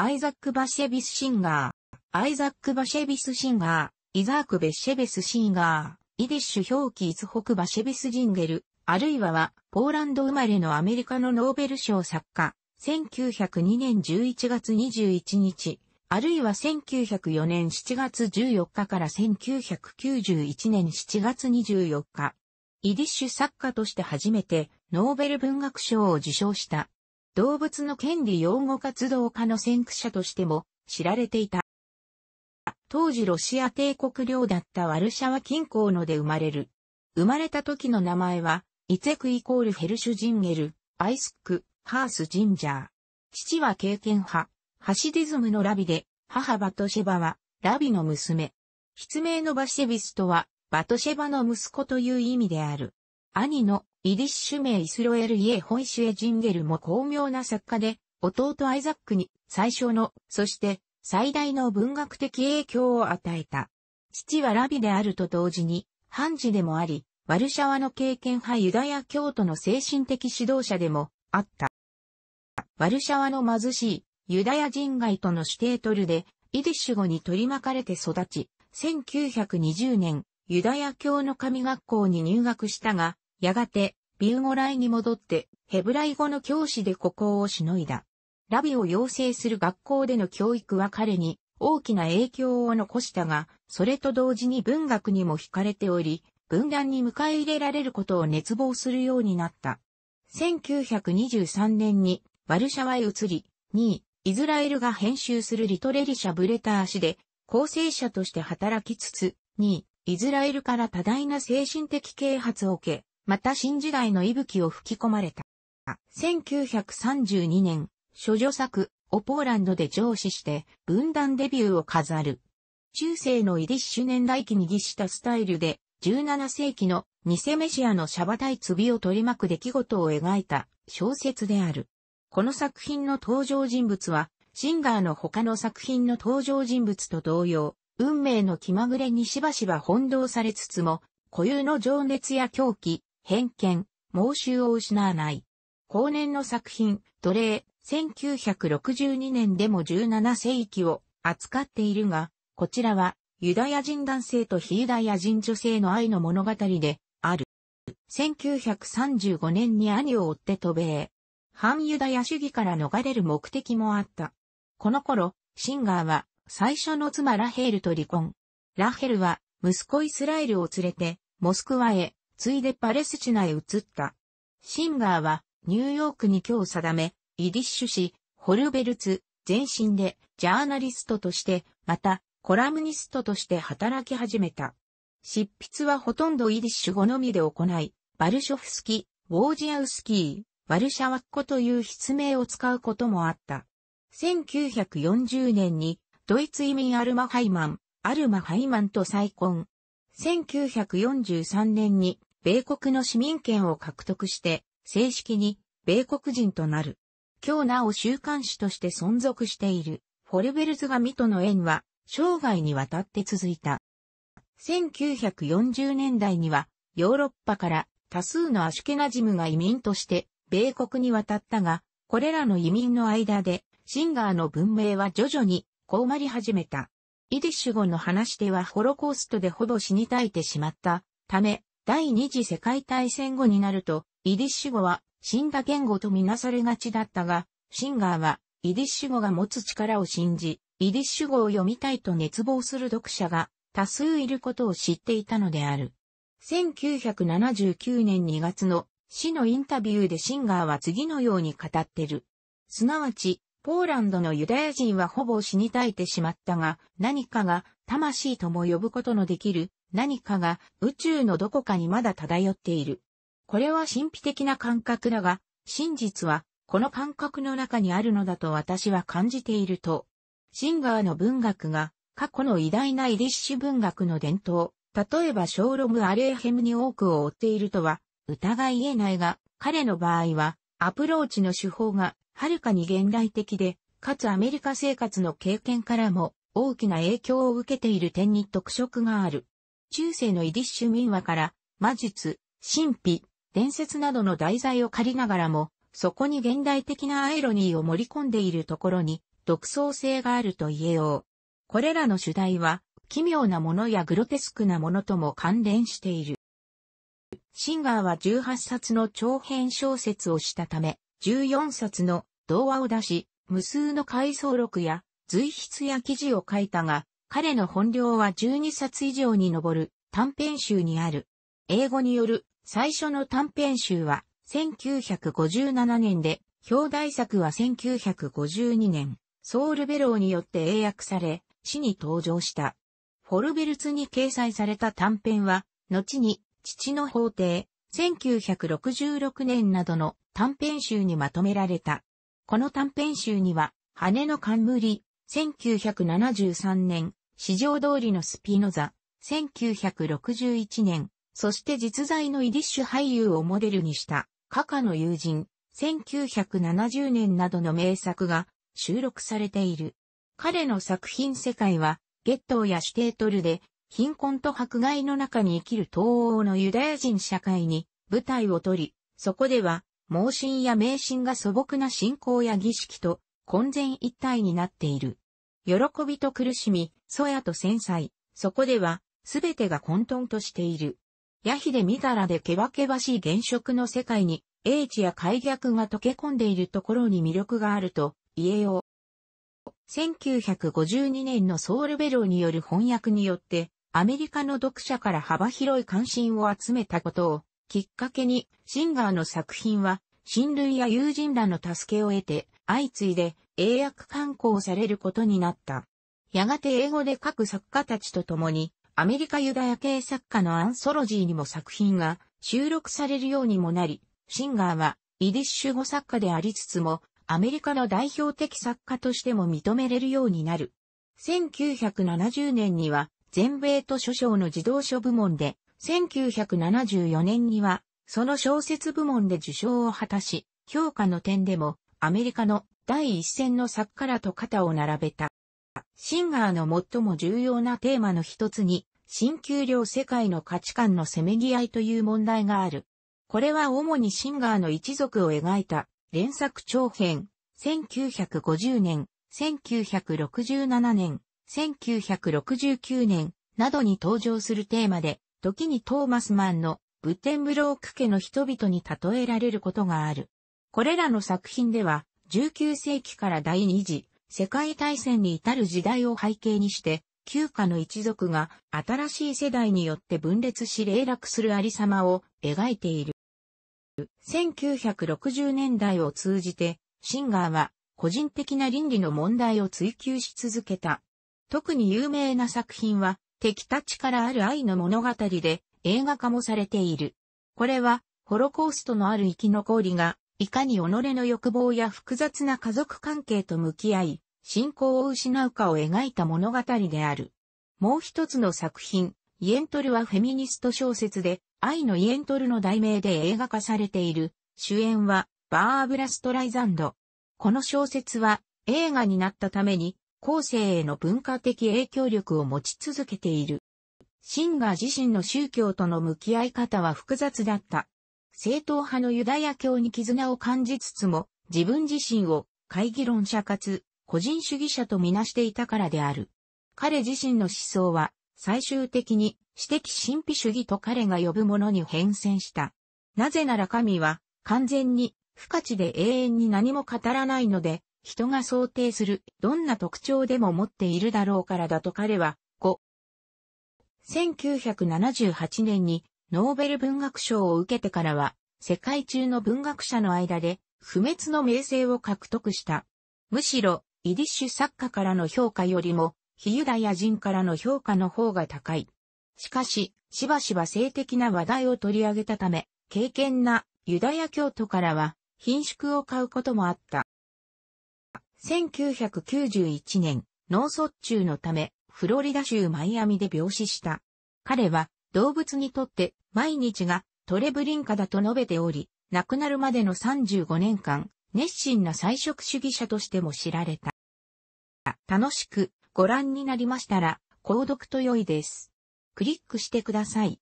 アイザック・バシェビス・シンガー。アイザック・バシェビス・シンガー。イザーク・ベッシェベス・シンガー。イディッシュ表記イツホク・バシェビス・ジンゲル。あるいはは、ポーランド生まれのアメリカのノーベル賞作家。1902年11月21日。あるいは1904年7月14日から1991年7月24日、イディッシュ作家として初めてノーベル文学賞を受賞した動物の権利擁護活動家の先駆者としても知られていた。当時ロシア帝国領だったワルシャワ近郊ので生まれる。生まれた時の名前は、イツェクイコールヘルシュジンゲル、アイスク、ハースジンジャー。父は経験派、ハシディズムのラビで、母バトシェバは、ラビの娘。筆名のバシェビスとは、バトシェバの息子という意味である。兄のイディッシュ名イスロエル・イエ・ホイシュエ・ジンゲルも巧妙な作家で、弟アイザックに最初の、そして最大の文学的影響を与えた。父はラビであると同時に、判事でもあり、ワルシャワの経験派ユダヤ教徒の精神的指導者でもあった。ワルシャワの貧しいユダヤ人街との指定トルで、イディッシュ語に取り巻かれて育ち、1920年、ユダヤ教の神学校に入学したが、やがて、ビューゴライに戻って、ヘブライ語の教師で孤高をしのいだ。ラビを養成する学校での教育は彼に大きな影響を残したが、それと同時に文学にも惹かれており、文壇に迎え入れられることを熱望するようになった。1923年にワルシャワへ移り、2位、イスラエルが編集するリトレリシャ・ブレター氏で、構成者として働きつつ、2位、イスラエルから多大な精神的啓発を受け、また新時代の息吹を吹き込まれた。1932年、処女作、オポーランドで上司して、分断デビューを飾る。中世のイディッシュ年代記に儀したスタイルで、17世紀の偽メシアのシャバタイツを取り巻く出来事を描いた小説である。この作品の登場人物は、シンガーの他の作品の登場人物と同様、運命の気まぐれにしばしば翻弄されつつも、固有の情熱や狂気、偏見、盲衆を失わない。後年の作品、奴隷、1962年でも17世紀を扱っているが、こちらは、ユダヤ人男性と非ユダヤ人女性の愛の物語で、ある。1935年に兄を追って渡米。反ユダヤ主義から逃れる目的もあった。この頃、シンガーは、最初の妻ラヘルと離婚。ラヘルは、息子イスラエルを連れて、モスクワへついでパレスチナへ移った。シンガーは、ニューヨークに今日定め、イディッシュ誌、ホルベルツ、前身で、ジャーナリストとして、また、コラムニストとして働き始めた。執筆はほとんどイディッシュ語のみで行い、バルショフスキ、ウォージアウスキー、ワルシャワッコという筆名を使うこともあった。1940年に、ドイツ移民アルマハイマン、アルマハイマンと再婚。1943年に、米国の市民権を獲得して、正式に米国人となる。今日なお週刊誌として存続している、フォルベルズ紙との縁は、生涯にわたって続いた。1940年代には、ヨーロッパから多数のアシュケナジムが移民として、米国に渡ったが、これらの移民の間で、シンガーの文明は徐々に、こうまり始めた。イディッシュ語の話ではホロコーストでほぼ死に絶えてしまったため、第二次世界大戦後になると、イディッシュ語は死んだ言語とみなされがちだったが、シンガーはイディッシュ語が持つ力を信じ、イディッシュ語を読みたいと熱望する読者が多数いることを知っていたのである。1979年2月の市のインタビューでシンガーは次のように語ってる。すなわち、ポーランドのユダヤ人はほぼ死に絶えてしまったが、何かが魂とも呼ぶことのできる何かが宇宙のどこかにまだ漂っている。これは神秘的な感覚だが、真実はこの感覚の中にあるのだと私は感じていると。シンガーの文学が過去の偉大なイリッシュ文学の伝統、例えばショーロム・アレーヘムに多くを追っているとは疑い得ないが、彼の場合はアプローチの手法がはるかに現代的で、かつアメリカ生活の経験からも大きな影響を受けている点に特色がある。中世のイディッシュ民話から魔術、神秘、伝説などの題材を借りながらも、そこに現代的なアイロニーを盛り込んでいるところに独創性があると言えよう。これらの主題は奇妙なものやグロテスクなものとも関連している。シンガーは18冊の長編小説をしたため、14冊の童話を出し、無数の回想録や随筆や記事を書いたが、彼の本領は12冊以上に上る短編集にある。英語による最初の短編集は1957年で、表題作は1952年、ソウルベローによって英訳され、市に登場した。フォルベルツに掲載された短編は、後に、父の法廷、1966年などの短編集にまとめられた。この短編集には、羽の冠、1973年、市場通りのスピノザ、1961年、そして実在のイディッシュ俳優をモデルにした、カカの友人、1970年などの名作が収録されている。彼の作品世界は、ゲットーやシュテートルで、貧困と迫害の中に生きる東欧のユダヤ人社会に舞台を取り、そこでは、盲信や迷信が素朴な信仰や儀式と混然一体になっている。喜びと苦しみ、ソヤと繊細、そこでは、すべてが混沌としている。ヤヒでみだらでけばけばしい原色の世界に、英知や開逆が溶け込んでいるところに魅力があると言えよう。1952年のソウルベローによる翻訳によって、アメリカの読者から幅広い関心を集めたことをきっかけに、シンガーの作品は、親類や友人らの助けを得て、相次いで英訳刊行されることになった。やがて英語で書く作家たちと共に、アメリカユダヤ系作家のアンソロジーにも作品が収録されるようにもなり、シンガーはイディッシュ語作家でありつつも、アメリカの代表的作家としても認めれるようになる。1970年には、全米図書賞の児童書部門で、1974年には、その小説部門で受賞を果たし、評価の点でも、アメリカの第一線の作家らと肩を並べた。シンガーの最も重要なテーマの一つに、新給料世界の価値観のせめぎ合いという問題がある。これは主にシンガーの一族を描いた連作長編、1950年、1967年、1969年などに登場するテーマで、時にトーマスマンのブテンブローク家の人々に例えられることがある。これらの作品では、19世紀から第二次世界大戦に至る時代を背景にして、旧家の一族が新しい世代によって分裂し霊落するありさまを描いている。1960年代を通じて、シンガーは個人的な倫理の問題を追求し続けた。特に有名な作品は、敵たちからある愛の物語で映画化もされている。これは、ホロコーストのある生き残りがいかに己の欲望や複雑な家族関係と向き合い、信仰を失うかを描いた物語である。もう一つの作品、イエントルはフェミニスト小説で、愛のイエントルの題名で映画化されている、主演は、バーブラ・ストライザンド。この小説は、映画になったために、後世への文化的影響力を持ち続けている。シンガー自身の宗教との向き合い方は複雑だった。正統派のユダヤ教に絆を感じつつも、自分自身を、会議論者かつ、個人主義者とみなしていたからである。彼自身の思想は、最終的に、私的神秘主義と彼が呼ぶものに変遷した。なぜなら神は、完全に、不可知で永遠に何も語らないので、人が想定する、どんな特徴でも持っているだろうからだと彼は、1978年に、ノーベル文学賞を受けてからは、世界中の文学者の間で、不滅の名声を獲得した。むしろ、イディッシュ作家からの評価よりも、非ユダヤ人からの評価の方が高い。しかし、しばしば性的な話題を取り上げたため、敬虔なユダヤ教徒からは、貧縮を買うこともあった。1991年、脳卒中のため、フロリダ州マイアミで病死した。彼は、動物にとって毎日がトレブリンカだと述べており、亡くなるまでの35年間、熱心な菜食主義者としても知られた。楽しくご覧になりましたら、購読と良いです。クリックしてください。